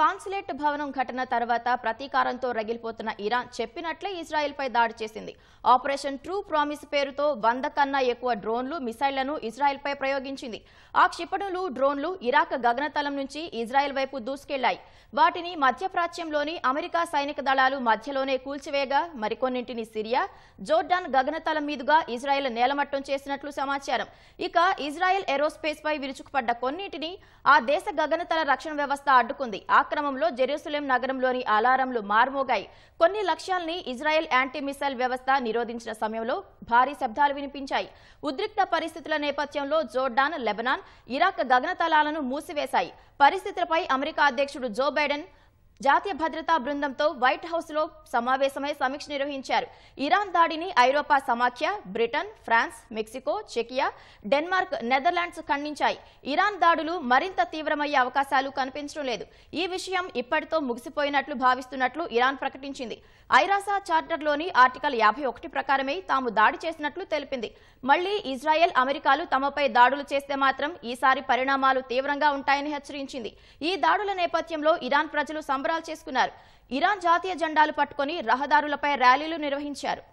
consulate భవనం ఘటన తర్వాత ప్రతీకారంతో రగిలిపోతున్న ఇరాన్ చెప్పినట్లే ఇజ్రాయెల్పై దాడి చేసింది ఆపరేషన్ ట్రూ ప్రామిస్ పేరుతో వంద కన్నా ఎక్కువ డ్రోన్లు మిసైళ్లను ఇజ్రాయెల్పై ప్రయోగించింది ఆ క్షిపణులు డ్రోన్లు ఇరాక్ గగనతలం నుంచి ఇజ్రాయెల్ వైపు దూసుకెళ్లాయి వాటిని మధ్యప్రాచ్యంలోని అమెరికా సైనిక దళాలు మధ్యలోనే కూల్చివేగా మరికొన్నింటిని సిరియా జోర్డాన్ గగనతలం మీదుగా ఇజ్రాయెల్ నేలమట్టం చేసినట్లు సమాచారం ఇక ఇజ్రాయెల్ ఏరోస్పేస్ పై విరుచుకుపడ్డ కొన్నింటిని ఆ దేశ గగనతల రక్షణ వ్యవస్థ అడ్డుకుంది ఆ ఆక్రమంలో జెరూసలేం నగరంలోని అలారంలు మార్మోగాయి కొన్ని లక్ష్యాల్ని ఇజ్రాయెల్ యాంటీ మిసైల్ వ్యవస్థ నిరోధించిన సమయంలో భారీ శబ్దాలు వినిపించాయి ఉద్రిక్త పరిస్థితుల నేపథ్యంలో జోర్డాన్ లెబనాన్ ఇరాక్ గగనతలాలను మూసివేశాయి పరిస్థితులపై అమెరికా అధ్యక్షుడు జో బైడెన్ జాతీయ భద్రతా బృందంతో వైట్ హౌస్ లో సమావేశమై సమీక్ష నిర్వహించారు ఇరాన్ దాడిని ఐరోపా సమాఖ్య బ్రిటన్ ఫ్రాన్స్ మెక్సికో చెకియా డెన్మార్క్ నెదర్లాండ్స్ ఖండించాయి ఇరాన్ దాడులు మరింత తీవ్రమయ్యే అవకాశాలు కనిపించడం లేదు ఈ విషయం ఇప్పటితో ముగిసిపోయినట్లు భావిస్తున్నట్లు ఇరాన్ ప్రకటించింది ఐరాసా చార్టర్లోని ఆర్టికల్ యాభై ఒకటి ప్రకారమే తాము దాడి చేసినట్లు తెలిపింది మళ్లీ ఇజ్రాయెల్ అమెరికాలు తమపై దాడులు చేస్తే మాత్రం ఈసారి పరిణామాలు తీవ్రంగా ఉంటాయని హెచ్చరించింది ఈ దాడుల నేపథ్యంలో ఇరాన్ ప్రజలు సంబరాలు చేసుకున్నారు ఇరాన్ జాతీయ జెండాలు పట్టుకుని రహదారులపై ర్యాలీలు నిర్వహించారు